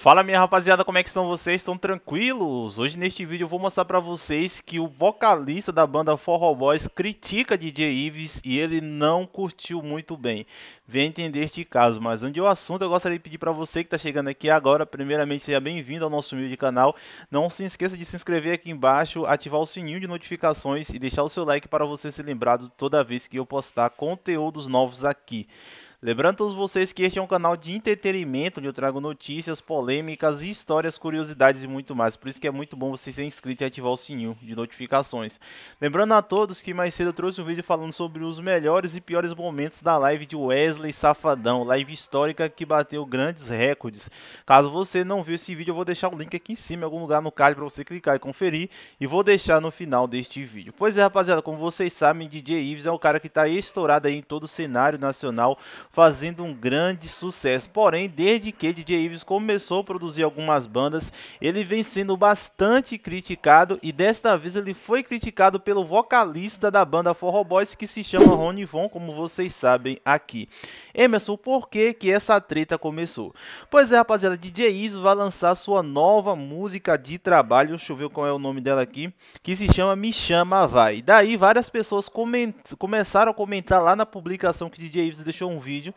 Fala minha rapaziada, como é que estão vocês? Estão tranquilos? Hoje neste vídeo eu vou mostrar pra vocês que o vocalista da banda Forró Boys critica DJ Ives e ele não curtiu muito bem. Vem entender este caso, mas onde o assunto eu gostaria de pedir pra você que tá chegando aqui agora, primeiramente seja bem-vindo ao nosso humilde canal. Não se esqueça de se inscrever aqui embaixo, ativar o sininho de notificações e deixar o seu like para você ser lembrado toda vez que eu postar conteúdos novos aqui. Lembrando a todos vocês que este é um canal de entretenimento, onde eu trago notícias, polêmicas, histórias, curiosidades e muito mais. Por isso que é muito bom você ser inscrito e ativar o sininho de notificações. Lembrando a todos que mais cedo eu trouxe um vídeo falando sobre os melhores e piores momentos da live de Wesley Safadão, live histórica que bateu grandes recordes. Caso você não viu esse vídeo, eu vou deixar o link aqui em cima, em algum lugar no card, para você clicar e conferir. E vou deixar no final deste vídeo. Pois é, rapaziada, como vocês sabem, DJ Ives é o cara que está estourado aí em todo o cenário nacional fazendo um grande sucesso. Porém, desde que DJ Ives começou a produzir algumas bandas, ele vem sendo bastante criticado e desta vez ele foi criticado pelo vocalista da banda Forro Boys que se chama Rony Von, como vocês sabem aqui. Emerson, por que que essa treta começou? Pois é, rapaziada, DJ Ives vai lançar sua nova música de trabalho, deixa eu ver qual é o nome dela aqui, que se chama Me Chama Vai. Daí várias pessoas começaram a comentar lá na publicação que DJ Ives deixou um vídeo vídeo.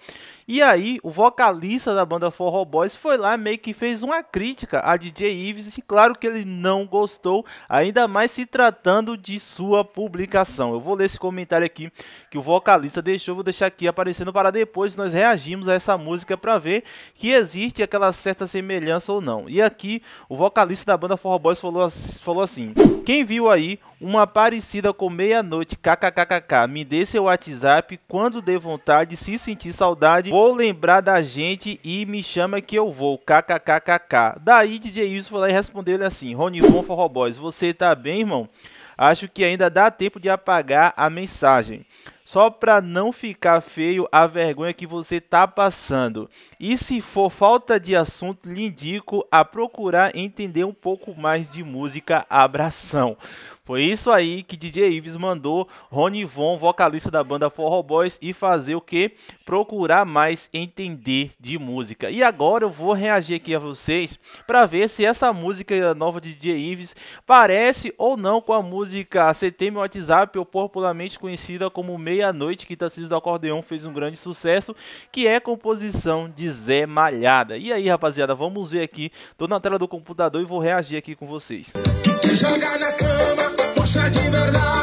E aí, o vocalista da banda Forró Boys foi lá meio que fez uma crítica a DJ Ives e claro que ele não gostou, ainda mais se tratando de sua publicação. Eu vou ler esse comentário aqui que o vocalista deixou, vou deixar aqui aparecendo para depois nós reagimos a essa música para ver que existe aquela certa semelhança ou não. E aqui, o vocalista da banda Forró Boys falou, falou assim: "Quem viu aí uma parecida com meia-noite, kkkk. Me dê seu WhatsApp quando dê vontade, se sentir saudade, vou lembrar da gente e me chama que eu vou, kkkk. Daí DJ Wilson foi lá e respondeu ele assim: Ronivon Boys você tá bem, irmão? Acho que ainda dá tempo de apagar a mensagem. Só para não ficar feio a vergonha que você tá passando. E se for falta de assunto, lhe indico a procurar entender um pouco mais de música. Abração. Foi isso aí que DJ Ives mandou Rony Von, vocalista da banda Forro Boys, e fazer o que? Procurar mais entender de música. E agora eu vou reagir aqui a vocês para ver se essa música nova de DJ Ives parece ou não com a música CT Meu WhatsApp, ou popularmente conhecida como Meia Noite, que Tarcísio do Acordeão fez um grande sucesso, que é composição de Zé Malhada. E aí, rapaziada, vamos ver aqui. Tô na tela do computador e vou reagir aqui com vocês. Música te jogar na cama, mostrar de verdade.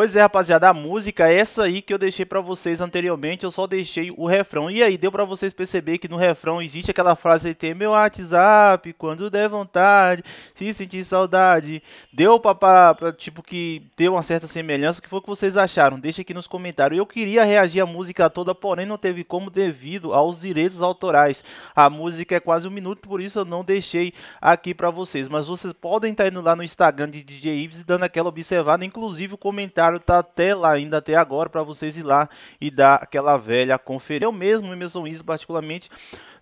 Pois é, rapaziada, a música é essa aí que eu deixei para vocês anteriormente, eu só deixei o refrão. E aí, deu para vocês perceber que no refrão existe aquela frase tem meu WhatsApp, quando der vontade, se sentir saudade. Deu pra, pra, pra tipo, que ter uma certa semelhança, o que foi que vocês acharam? Deixa aqui nos comentários. Eu queria reagir à música toda, porém não teve como devido aos direitos autorais. A música é quase um minuto, por isso eu não deixei aqui para vocês. Mas vocês podem estar tá indo lá no Instagram de DJ Ives e dando aquela observada, inclusive o comentário comentário tá até lá, ainda até agora, para vocês ir lá e dar aquela velha conferida. Eu mesmo, Emerson Iso, particularmente,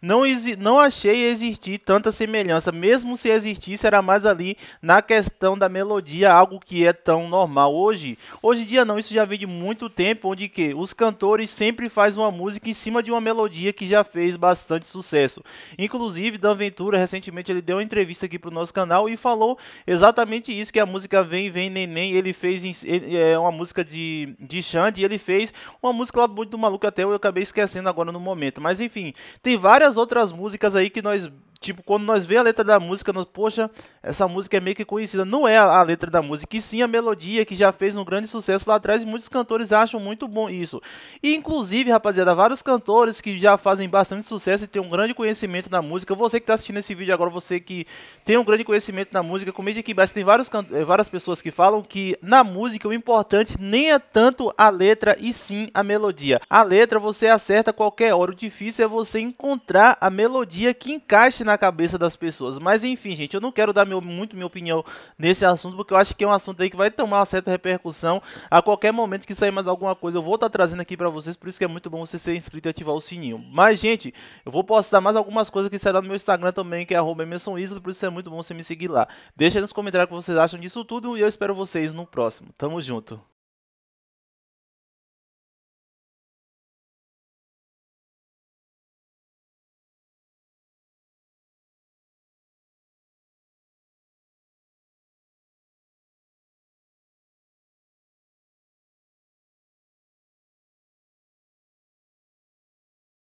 não, não achei existir tanta semelhança. Mesmo se existisse, era mais ali na questão da melodia, algo que é tão normal. Hoje, hoje em dia não, isso já vem de muito tempo, onde que os cantores sempre fazem uma música em cima de uma melodia que já fez bastante sucesso. Inclusive, Dan Ventura, recentemente, ele deu uma entrevista aqui pro nosso canal e falou exatamente isso, que a música Vem, Vem Neném, ele fez... é, é uma música de, de Xande, e ele fez uma música lá do Mundo do Maluco, até eu acabei esquecendo agora no momento. Mas enfim, tem várias outras músicas aí que nós Tipo, quando nós vemos a letra da música, nós, poxa, essa música é meio que conhecida. Não é a, letra da música, e sim a melodia que já fez um grande sucesso lá atrás e muitos cantores acham muito bom isso. E inclusive, rapaziada, vários cantores que já fazem bastante sucesso e tem um grande conhecimento na música. Você que está assistindo esse vídeo agora, você que tem um grande conhecimento na música, comente aqui embaixo. Tem vários eh, várias pessoas que falam que na música o importante nem é tanto a letra e sim a melodia. A letra você acerta a qualquer hora. O difícil é você encontrar a melodia que encaixe na cabeça das pessoas. Mas enfim, gente, eu não quero dar meu, muito minha opinião nesse assunto, porque eu acho que é um assunto aí que vai tomar uma certa repercussão. A qualquer momento que sair mais alguma coisa, eu vou estar tá trazendo aqui para vocês, por isso que é muito bom você ser inscrito e ativar o sininho. Mas, gente, eu vou postar mais algumas coisas que será no meu Instagram também, que é arroba por isso é muito bom você me seguir lá. Deixa nos comentários o que vocês acham disso tudo e eu espero vocês no próximo. Tamo junto!